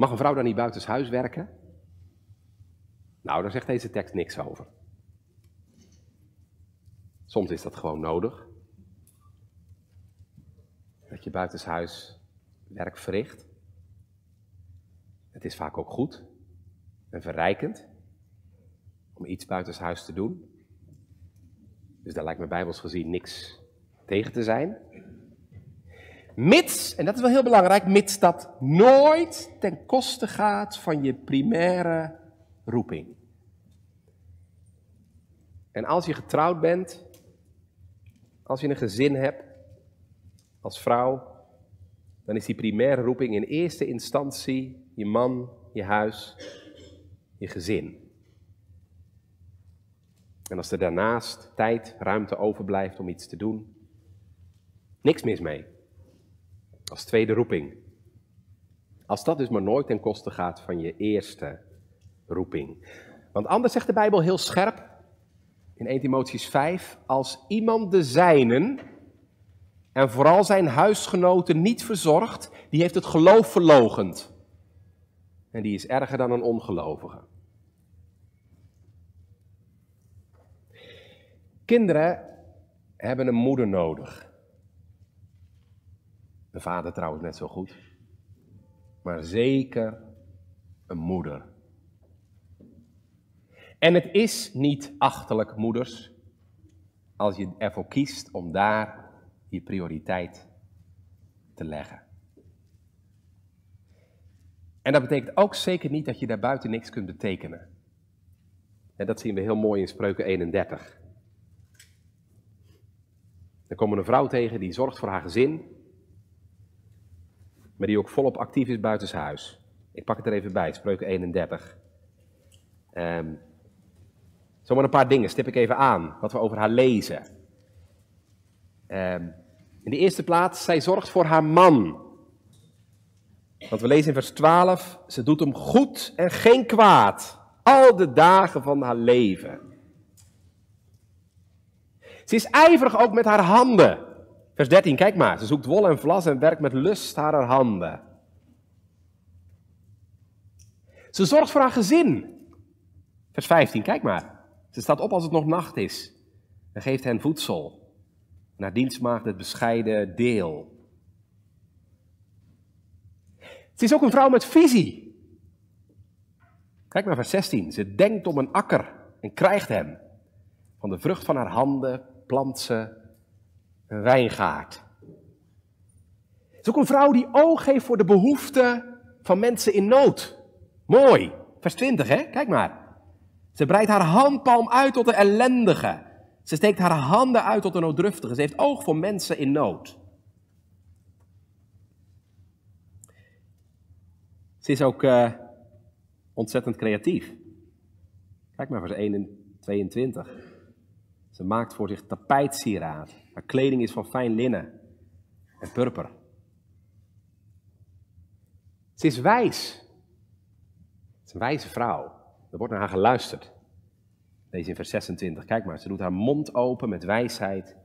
Mag een vrouw dan niet buiten huis werken? Nou, daar zegt deze tekst niks over. Soms is dat gewoon nodig. Dat je buitenshuis werk verricht. Het is vaak ook goed en verrijkend om iets buitenshuis te doen. Dus daar lijkt me bijbels gezien niks tegen te zijn. Mits, en dat is wel heel belangrijk, mits dat nooit ten koste gaat van je primaire roeping. En als je getrouwd bent, als je een gezin hebt, als vrouw, dan is die primaire roeping in eerste instantie je man, je huis, je gezin. En als er daarnaast tijd, ruimte overblijft om iets te doen, niks mis mee. Als tweede roeping. Als dat dus maar nooit ten koste gaat van je eerste roeping. Want anders zegt de Bijbel heel scherp in 1 Timotheüs 5, als iemand de zijnen en vooral zijn huisgenoten niet verzorgt, die heeft het geloof verlogend. En die is erger dan een ongelovige. Kinderen hebben een moeder nodig. De vader trouwens net zo goed. Maar zeker een moeder. En het is niet achterlijk, moeders, als je ervoor kiest om daar je prioriteit te leggen. En dat betekent ook zeker niet dat je daarbuiten niks kunt betekenen. En dat zien we heel mooi in Spreuken 31. Dan komen een vrouw tegen die zorgt voor haar gezin, maar die ook volop actief is buitenshuis. Ik pak het er even bij, Spreuk 31. Ehm, Zo maar een paar dingen stip ik even aan, wat we over haar lezen. Ehm, in de eerste plaats, zij zorgt voor haar man. Want we lezen in vers 12, ze doet hem goed en geen kwaad, al de dagen van haar leven. Ze is ijverig ook met haar handen. Vers 13, kijk maar. Ze zoekt wol en vlas en werkt met lust haar handen. Ze zorgt voor haar gezin. Vers 15, kijk maar. Ze staat op als het nog nacht is en geeft hen voedsel. naar dienst dienstmaagd het bescheiden deel. Ze is ook een vrouw met visie. Kijk maar vers 16. Ze denkt om een akker en krijgt hem. Van de vrucht van haar handen plant ze een wijngaard. Het is ook een vrouw die oog heeft voor de behoeften van mensen in nood. Mooi. Vers 20, hè? Kijk maar. Ze breidt haar handpalm uit tot de ellendige. Ze steekt haar handen uit tot de nooddruftige. Ze heeft oog voor mensen in nood. Ze is ook eh, ontzettend creatief. Kijk maar vers 1 en 22. Ze maakt voor zich tapijtsieraad. Haar kleding is van fijn linnen en purper. Ze is wijs. Het is een wijze vrouw. Er wordt naar haar geluisterd. Deze in vers 26. Kijk maar, ze doet haar mond open met wijsheid.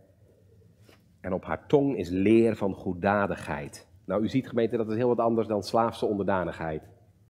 En op haar tong is leer van goeddadigheid. Nou, u ziet gemeente, dat is heel wat anders dan slaafse onderdanigheid.